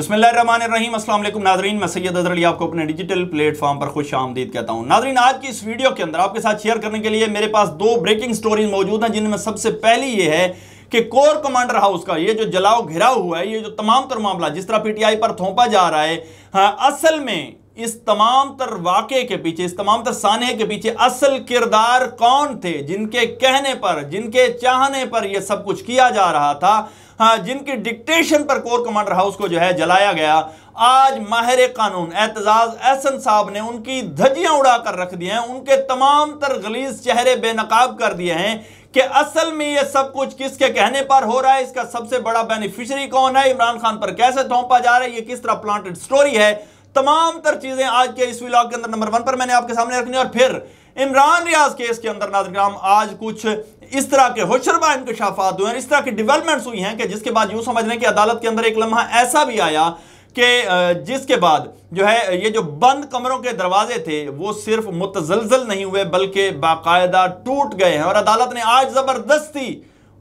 बसमीम असल नाजरीन मैं सैयद अजर अली आपको अपने डिजिटल प्लेटफॉर्म पर खुश आमदीद कहता हूँ नाजरीन आज की इस वीडियो के अंदर आपके साथ शेयर करने के लिए मेरे पास दो ब्रेकिंग स्टोरीज मौजूद हैं जिनमें सबसे पहली ये है कि कोर कमांडर हाउस का ये जो जलाओ घिराव हुआ है ये जो तमाम तर मामला जिस तरह पीटीआई पर थोपा जा रहा है हाँ, असल में इस तमाम तर वाक के पीछे इस तमाम तर सानहे के पीछे असल किरदार कौन थे जिनके कहने पर जिनके चाहने पर यह सब कुछ किया जा रहा था हाँ जिनके डिक्टेशन पर कोर कमांडर हाउस को जो है जलाया गया आज माहिर कानून एतजाज़ एहसन साहब ने उनकी उड़ा उड़ाकर रख दी हैं उनके तमाम तर गलीज चेहरे बेनकाब कर दिए हैं कि असल में ये सब कुछ किसके कहने पर हो रहा है इसका सबसे बड़ा बेनिफिशरी कौन है इमरान खान पर कैसे थोपा जा रहा है ये किस तरह प्लांटेड स्टोरी है तमाम तर चीज़ें आज के इस व्लॉग के अंदर नंबर वन पर मैंने आपके सामने रखनी और फिर इमरान रियाज केस के अंदर नाजराम आज कुछ इस तरह के होशरबा इंकशाफात हुए हैं इस तरह की डेवलपमेंट्स हुई हैं कि जिसके बाद यूं समझ लें कि अदालत के अंदर एक लम्हा ऐसा भी आया कि जिसके बाद जो है ये जो बंद कमरों के दरवाजे थे वो सिर्फ मुतजलजल नहीं हुए बल्कि बाकायदा टूट गए हैं और अदालत ने आज ज़बरदस्ती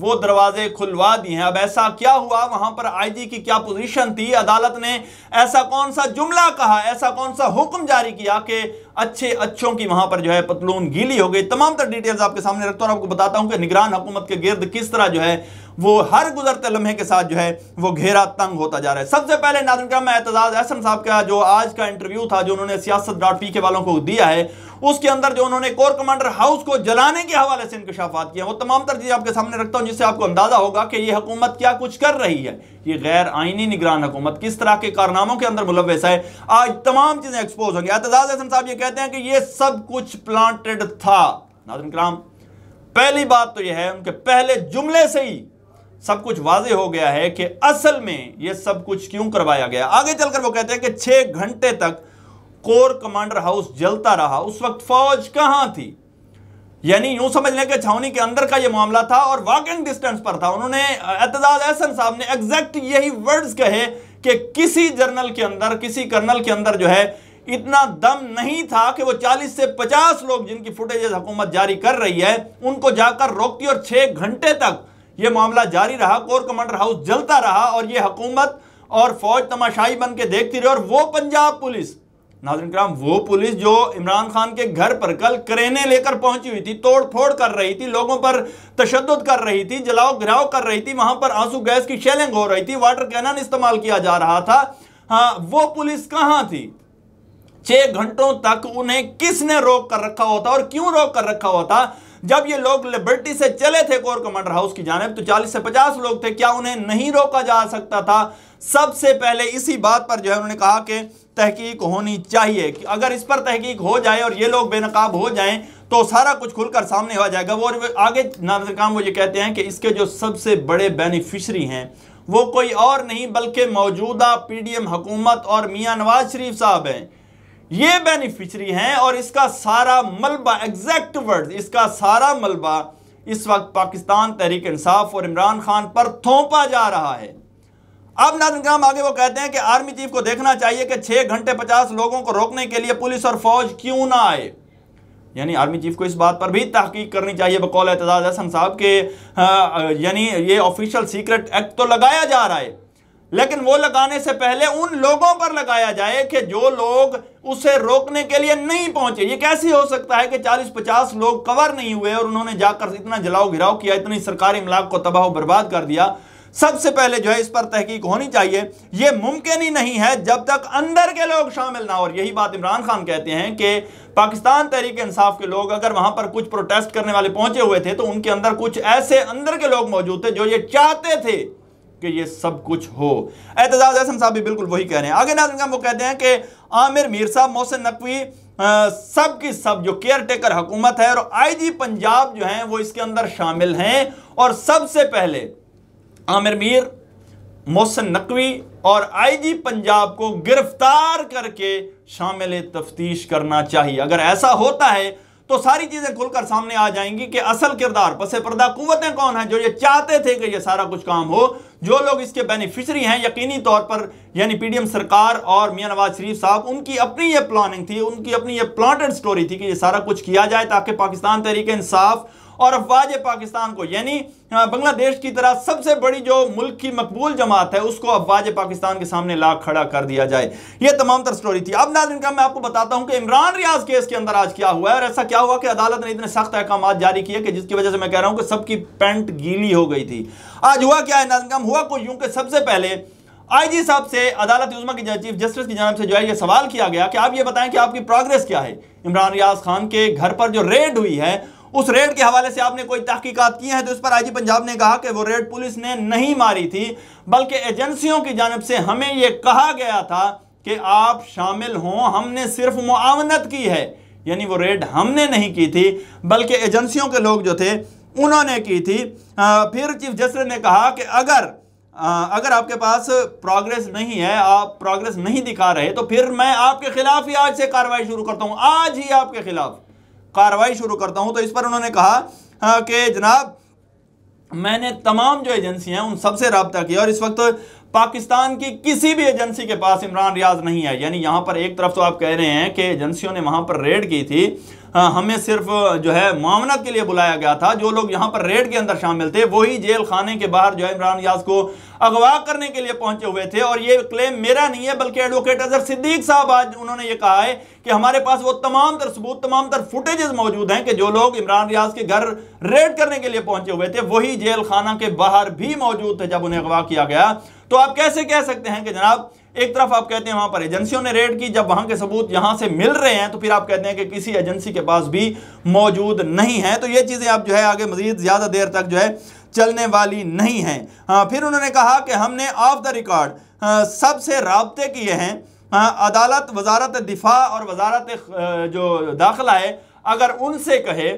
वो दरवाजे खुलवा दिए हैं अब ऐसा क्या हुआ वहां पर आईजी की क्या पोजीशन थी अदालत ने ऐसा कौन सा जुमला कहा ऐसा कौन सा हुक्म जारी किया कि अच्छे अच्छों की वहां पर जो है पतलून गीली हो गई तमाम तर डिटेल्स आपके सामने रखता हूं और आपको बताता हूं कि निगरान हुकूमत के गिर्द किस तरह जो है वो हर गुजरते लम्हे के साथ जो है वो घेरा तंग होता जा रहा है सबसे पहले नाजन का मैं एतजाज़ एहसन साहब का जो आज का इंटरव्यू था जो उन्होंने सियासत डॉट पी के वालों को दिया है उसके अंदर जो उन्होंने कोर कमांडर हाउस को जलाने के हवाले से इंकशाफात किया वो तमाम तरजीह आपके सामने रखता हूँ जिससे आपको अंदाजा होगा कि ये हुकूमत क्या कुछ कर रही है ये गैर आइनी निगरान हुकूमत किस तरह के कारनामों के अंदर मुलवस है आज तमाम चीज़ें एक्सपोज होंगी एतजाज एहसन साहब ये कहते हैं कि ये सब कुछ प्लांटेड था नाजन कराम पहली बात तो यह है उनके पहले जुमले से ही सब कुछ वाजे हो गया है कि असल में यह सब कुछ क्यों करवाया गया आगे चलकर वो कहते हैं कि छह घंटे तक कोर कमांडर हाउस जलता रहा उस वक्त फौज कहां थी यानी यूं समझ लें कि छावनी के अंदर का यह मामला था और वॉकिंग डिस्टेंस पर था उन्होंने एतजाज एहसन साहब ने एग्जैक्ट यही वर्ड्स कहे कि किसी जर्नल के अंदर किसी कर्नल के अंदर जो है इतना दम नहीं था कि वो 40 से 50 लोग जिनकी फुटेजेस हुकूमत जारी कर रही है उनको जाकर रोकती और 6 घंटे तक यह मामला जारी रहा कोर कमांडर हाउस जलता रहा और यह हकूमत और फौज तमाशाई बन के देखती रही और वो पंजाब पुलिस नाजन कराम वो पुलिस जो इमरान खान के घर पर कल करेने लेकर पहुंची हुई थी तोड़ फोड़ कर रही थी लोगों पर तशद कर रही थी जलाओ गिराव कर रही थी वहां पर आंसू गैस की शेलिंग हो रही थी वाटर कैनन इस्तेमाल किया जा रहा था हाँ वो पुलिस कहाँ थी छह घंटों तक उन्हें किसने रोक कर रखा होता और क्यों रोक कर रखा होता जब ये लोग लिबर्टी से चले थे कोर कमांडर हाउस की जानब तो चालीस से पचास लोग थे क्या उन्हें नहीं रोका जा सकता था सबसे पहले इसी बात पर जो है उन्होंने कहा कि तहकीक होनी चाहिए कि अगर इस पर तहकीक हो जाए और ये लोग बेनकाब हो जाएं तो सारा कुछ खुलकर सामने आ जाएगा वो आगे नाजर काम वो ये कहते हैं कि इसके जो सबसे बड़े बेनिफिशरी हैं वो कोई और नहीं बल्कि मौजूदा पीडीएम हुकूमत और मियाँ नवाज शरीफ साहब हैं ये बेनिफिशरी हैं और इसका सारा मलबा एग्जैक्ट वर्ड इसका सारा मलबा इस वक्त पाकिस्तान तहरीक इंसाफ और इमरान खान पर थोपा जा रहा है अब नाजनग्राम आगे वो कहते हैं कि आर्मी चीफ को देखना चाहिए कि छह घंटे पचास लोगों को रोकने के लिए पुलिस और फौज क्यों ना आए यानी आर्मी चीफ को इस बात पर भी तहकीक करनी चाहिए बकौल एतजाज़ हसन साहब के हाँ, यानी ये ऑफिशियल सीक्रेट एक्ट तो लगाया जा रहा है लेकिन वो लगाने से पहले उन लोगों पर लगाया जाए कि जो लोग उसे रोकने के लिए नहीं पहुंचे ये कैसे हो सकता है कि 40-50 लोग कवर नहीं हुए और उन्होंने जाकर इतना जलाओ घिराव किया इतनी सरकारी इमलाक को तबाह बर्बाद कर दिया सबसे पहले जो है इस पर तहकीक होनी चाहिए यह मुमकिन ही नहीं है जब तक अंदर के लोग शामिल ना और यही बात इमरान खान कहते हैं कि पाकिस्तान तहरीक इंसाफ के लोग अगर वहां पर कुछ प्रोटेस्ट करने वाले पहुंचे हुए थे तो उनके अंदर कुछ ऐसे अंदर के लोग मौजूद थे जो ये चाहते थे कि ये सब कुछ हो एतजाज हसन साहब भी बिल्कुल वही कह रहे हैं आगे नाजन का वो कहते हैं कि आमिर मीर साहब मोहसिन नकवी सब की सब जो केयर टेकर हुकूमत है और आईजी पंजाब जो हैं वो इसके अंदर शामिल हैं और सबसे पहले आमिर मीर मोहसिन नकवी और आईजी पंजाब को गिरफ्तार करके शामिल तफ्तीश करना चाहिए अगर ऐसा होता है तो सारी चीज़ें खुलकर सामने आ जाएंगी कि असल किरदार पसे पर्दा कुतें कौन है जो ये चाहते थे कि ये सारा कुछ काम हो जो लोग इसके बेनिफिशरी हैं यकीनी तौर पर यानी पीडीएम सरकार और मियाँ नवाज शरीफ साहब उनकी अपनी ये प्लानिंग थी उनकी अपनी ये प्लांटेड स्टोरी थी कि ये सारा कुछ किया जाए ताकि पाकिस्तान तरीके इंसाफ और अफवाज पाकिस्तान को यानी हाँ, बांग्लादेश की तरह सबसे बड़ी जो मुल्क की मकबूल जमात है उसको अफवाज पाकिस्तान के सामने ला खड़ा कर दिया जाए यह तमाम तर स्टोरी थी अब नाजिन का मैं आपको बताता हूं कि इमरान रियाज केस के अंदर आज क्या हुआ है और ऐसा क्या हुआ कि अदालत ने इतने सख्त अहकाम जारी किए कि जिसकी वजह से मैं कह रहा हूं कि सबकी पेंट गीली हो गई थी आज हुआ क्या है नाजिन हुआ को यूं कि सबसे पहले आईजी साहब से अदालत उजमा की चीफ जस्टिस की जानव से जो है ये सवाल किया गया कि आप ये बताएं कि आपकी प्रोग्रेस क्या है इमरान रियाज खान के घर पर जो रेड हुई है उस रेड के हवाले से आपने कोई तहकीकत की है तो इस पर आई पंजाब ने कहा कि वो रेड पुलिस ने नहीं मारी थी बल्कि एजेंसियों की जानब से हमें यह कहा गया था कि आप शामिल हों हमने सिर्फ मुआवनत की है यानी वो रेड हमने नहीं की थी बल्कि एजेंसियों के लोग जो थे उन्होंने की थी आ, फिर चीफ जस्टिस ने कहा कि अगर आ, अगर आपके पास प्रोग्रेस नहीं है आप प्रोग्रेस नहीं दिखा रहे तो फिर मैं आपके खिलाफ ही आज से कार्रवाई शुरू करता हूं आज ही आपके खिलाफ कार्रवाई शुरू करता हूं तो इस पर उन्होंने कहा हाँ, कि जनाब मैंने तमाम जो एजेंसियां हैं उन सबसे रबता किया और इस वक्त पाकिस्तान की किसी भी एजेंसी के पास इमरान रियाज नहीं है यानी यहां पर एक तरफ तो आप कह रहे हैं कि एजेंसियों ने वहां पर रेड की थी हाँ, हमें सिर्फ जो है मामला के लिए बुलाया गया था जो लोग यहां पर रेड के अंदर शामिल थे वही जेल खाने के बाहर जो है इमरान रियाज को अगवा करने के लिए पहुंचे हुए थे और ये क्लेम मेरा नहीं है बल्कि एडवोकेट अजहर सिद्दीक साहब आज उन्होंने ये कहा है कि हमारे पास वो तमाम तर सबूत तमाम तर फुटेजेस मौजूद हैं कि जो लोग इमरान रियाज के घर रेड करने के लिए पहुंचे हुए थे वही जेल खाना के बाहर भी मौजूद थे जब उन्हें अगवा किया गया तो आप कैसे कह सकते हैं कि जनाब एक तरफ आप कहते हैं वहां पर एजेंसियों ने रेड की जब वहां के सबूत यहां से मिल रहे हैं तो फिर आप कहते हैं कि किसी एजेंसी के पास भी मौजूद नहीं है तो ये चीज़ें आप जो है आगे मजीद ज़्यादा देर तक जो है चलने वाली नहीं है हाँ फिर उन्होंने कहा कि हमने ऑफ द रिकॉर्ड हाँ, सबसे रबते किए हैं हाँ, अदालत वजारत दिफा और वजारत जो दाखिला है अगर उनसे कहे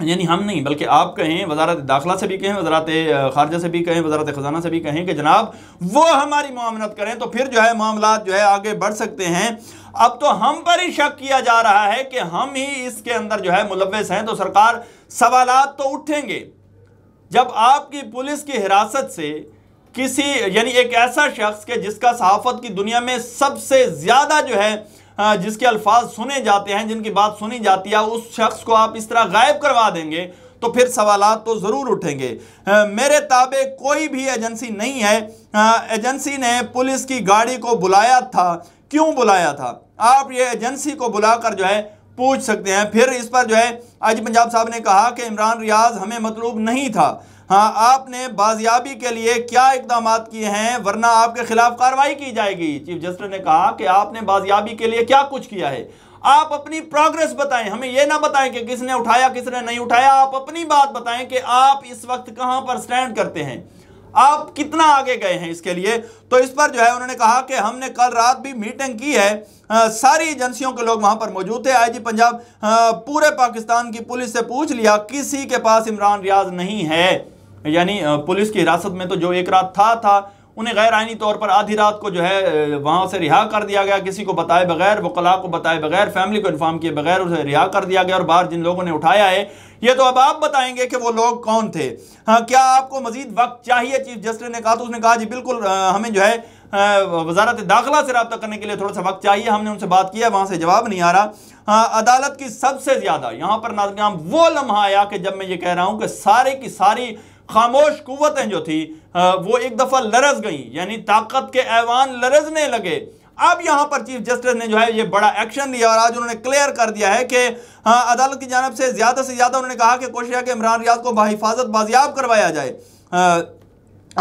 यानी हम नहीं बल्कि आप कहें वजारत दाखिला से भी कहें वजारत खारजा से भी कहें वजारत ख़जाना से भी कहें कि जनाब वो हमारी मामनत करें तो फिर जो है मामला जो है आगे बढ़ सकते हैं अब तो हम पर ही शक किया जा रहा है कि हम ही इसके अंदर जो है मुलवस हैं तो सरकार सवाल तो उठेंगे जब आपकी पुलिस की हिरासत से किसी यानी एक ऐसा शख्स के जिसका सहाफत की दुनिया में सबसे ज़्यादा जो है जिसके अल्फाज सुने जाते हैं जिनकी बात सुनी जाती है उस शख्स को आप इस तरह गायब करवा देंगे तो फिर सवाल तो ज़रूर उठेंगे मेरे ताबे कोई भी एजेंसी नहीं है एजेंसी ने पुलिस की गाड़ी को बुलाया था क्यों बुलाया था आप ये एजेंसी को बुलाकर जो है पूछ सकते हैं फिर इस पर जो है आज पंजाब साहब ने कहा कि इमरान रियाज हमें मतलूब नहीं था हाँ आपने बाजियाबी के लिए क्या इकदाम किए हैं वरना आपके खिलाफ कार्रवाई की जाएगी चीफ जस्टिस ने कहा कि आपने बाजियाबी के लिए क्या कुछ किया है आप अपनी प्रोग्रेस बताएं हमें यह ना बताएं कि किसने उठाया किसने नहीं उठाया आप अपनी बात बताएं कि आप इस वक्त कहां पर स्टैंड करते हैं आप कितना आगे गए हैं इसके लिए तो इस पर जो है उन्होंने कहा कि हमने कल रात भी मीटिंग की है आ, सारी एजेंसियों के लोग वहां पर मौजूद थे आईजी पंजाब पूरे पाकिस्तान की पुलिस से पूछ लिया किसी के पास इमरान रियाज नहीं है यानी पुलिस की हिरासत में तो जो एक रात था था उन्हें गैर आइनी तौर पर आधी रात को जो है वहाँ से रिहा कर दिया गया किसी को बताए बगैर वकला को बताए बगैर फैमिली को इन्फॉर्म किए बगैर उसे रिहा कर दिया गया और बाहर जिन लोगों ने उठाया है ये तो अब आप बताएंगे कि वो लोग कौन थे हाँ क्या आपको मजीद वक्त चाहिए चीफ जस्टिस ने कहा तो उसने कहा जी बिल्कुल हमें जो है वजारत दाखिला से रबता करने के लिए थोड़ा सा वक्त चाहिए हमने उनसे बात किया वहाँ से जवाब नहीं आ रहा हाँ अदालत की सबसे ज़्यादा यहाँ पर नाजगाम वो लम्हा आया कि जब मैं ये कह रहा हूँ कि सारे की सारी खामोश कुतें जो थी वो एक दफ़ा लरस गई यानी ताकत के ऐवान लरसने लगे अब यहां पर चीफ जस्टिस ने जो है ये बड़ा एक्शन लिया और आज उन्होंने क्लियर कर दिया है कि अदालत की जानब से ज़्यादा से ज़्यादा उन्होंने कहा कि कोशिश है कि इमरान रियाज को बाहिफाजत बाजियाब करवाया जाए आ,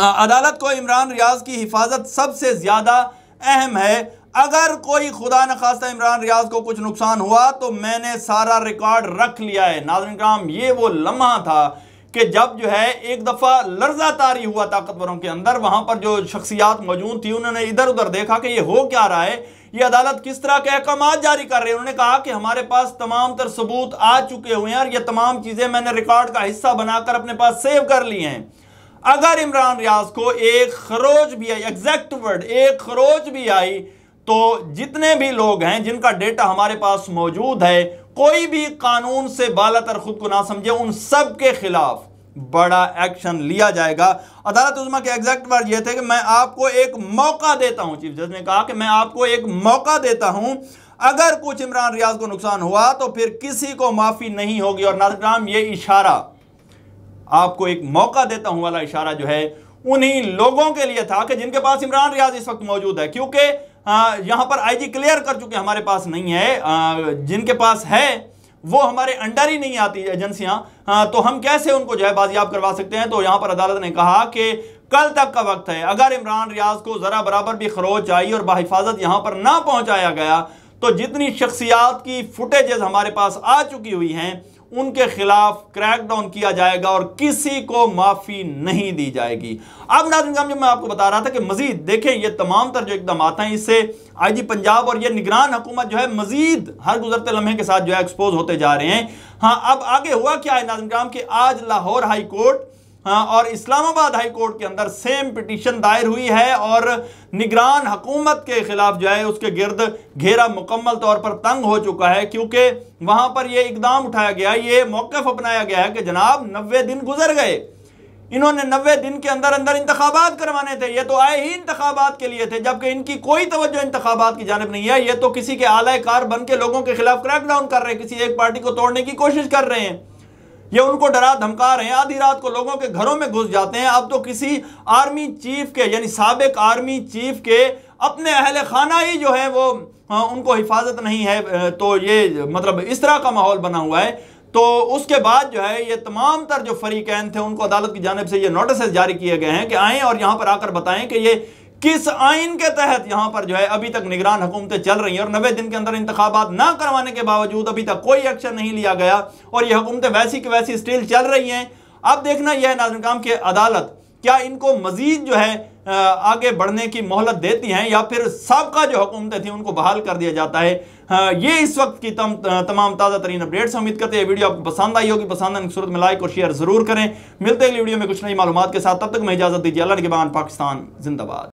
अदालत को इमरान रियाज की हिफाजत सबसे ज़्यादा अहम है अगर कोई खुदा न खास्ता इमरान रियाज को कुछ नुकसान हुआ तो मैंने सारा रिकॉर्ड रख लिया है नाजन ग्राम ये वो लम्हा था कि जब जो है एक दफ़ा लर्जा तारी हुआ ताकतवरों के अंदर वहाँ पर जो शख्सियात मौजूद थी उन्होंने इधर उधर देखा कि ये हो क्या रहा है ये अदालत किस तरह के अहकाम जारी कर रही है उन्होंने कहा कि हमारे पास तमाम तर सबूत आ चुके हुए हैं और ये तमाम चीज़ें मैंने रिकॉर्ड का हिस्सा बनाकर अपने पास सेव कर ली हैं अगर इमरान रियाज को एक खरोज भी आई एग्जैक्ट वर्ड एक खरोज भी आई तो जितने भी लोग हैं जिनका डेटा हमारे पास मौजूद है कोई भी कानून से बालातर खुद को ना समझे उन सब के खिलाफ बड़ा एक्शन लिया जाएगा अदालत उजमा के एग्जैक्ट वर्ड यह थे कि मैं आपको एक मौका देता हूं चीफ जज ने कहा कि मैं आपको एक मौका देता हूं अगर कुछ इमरान रियाज को नुकसान हुआ तो फिर किसी को माफी नहीं होगी और नाजराम यह इशारा आपको एक मौका देता हूं वाला इशारा जो है उन्हीं लोगों के लिए था कि जिनके पास इमरान रियाज इस वक्त मौजूद है क्योंकि यहां पर आईजी क्लियर कर चुके हमारे पास नहीं है आ, जिनके पास है वो हमारे अंडर ही नहीं आती एजेंसियां तो हम कैसे उनको जो है बाजियाब करवा सकते हैं तो यहां पर अदालत ने कहा कि कल तक का वक्त है अगर इमरान रियाज को ज़रा बराबर भी खरोच आई और बाहिफाजत यहां पर ना पहुंचाया गया तो जितनी शख्सियात की फुटेजेस हमारे पास आ चुकी हुई हैं उनके खिलाफ क्रैकडाउन किया जाएगा और किसी को माफी नहीं दी जाएगी अब नाजिम जब जो मैं आपको बता रहा था कि मजीद देखें ये तमाम तर जो इकदाम हैं इससे आई जी पंजाब और ये निगरान हुकूमत जो है मजीद हर गुजरते लम्हे के साथ जो है एक्सपोज होते जा रहे हैं हाँ अब आगे हुआ क्या है नाजिम काम आज लाहौर हाईकोर्ट हाँ और इस्लामाबाद हाई कोर्ट के अंदर सेम पिटीशन दायर हुई है और निगरान हकूमत के खिलाफ जो है उसके गिर्द घेरा मुकम्मल तौर पर तंग हो चुका है क्योंकि वहां पर यह इकदाम उठाया गया ये मौकफ अपनाया गया है कि जनाब नब्बे दिन गुजर गए इन्होंने नब्बे दिन के अंदर अंदर इंतबात करवाने थे ये तो आए ही इंतबात के लिए थे जबकि इनकी कोई तोज्जो इंतबात की जानब नहीं है ये तो किसी के आलाय कार बन के लोगों के खिलाफ क्रैकडाउन कर रहे हैं किसी एक पार्टी को तोड़ने की कोशिश कर रहे हैं ये उनको डरा धमका रहे हैं आधी रात को लोगों के घरों में घुस जाते हैं अब तो किसी आर्मी चीफ के यानी सबक आर्मी चीफ के अपने अहल खाना ही जो है वो उनको हिफाजत नहीं है तो ये मतलब इस तरह का माहौल बना हुआ है तो उसके बाद जो है ये तमाम तर जो फरीकैन थे उनको अदालत की जानब से ये नोटिस जारी किए गए हैं कि आएँ और यहाँ पर आकर बताएं कि ये किस आइन के तहत यहां पर जो है अभी तक निगरान हुकूमतें चल रही हैं और नबे दिन के अंदर इंतबात ना करवाने के बावजूद अभी तक कोई एक्शन नहीं लिया गया और ये हुकूमतें वैसी की वैसी स्टिल चल रही हैं अब देखना यह है नाजन काम की अदालत क्या इनको मजीद जो है आगे बढ़ने की मोहलत देती हैं या फिर सबका जो हुकूमतें थी उनको बहाल कर दिया जाता है ये इस वक्त की तम तमाम ताज़ा तरीन अपडेट्स उम्मीद करते हैं वीडियो आपको पसंद आई होगी पसंद आने की सूरत में लाइक और शेयर ज़रूर करें मिलते हैं वीडियो में कुछ नई मालूम के साथ तब तक मैं इजाज़त दीजिए अल्लाह के बान पाकिस्तान जिंदाबाद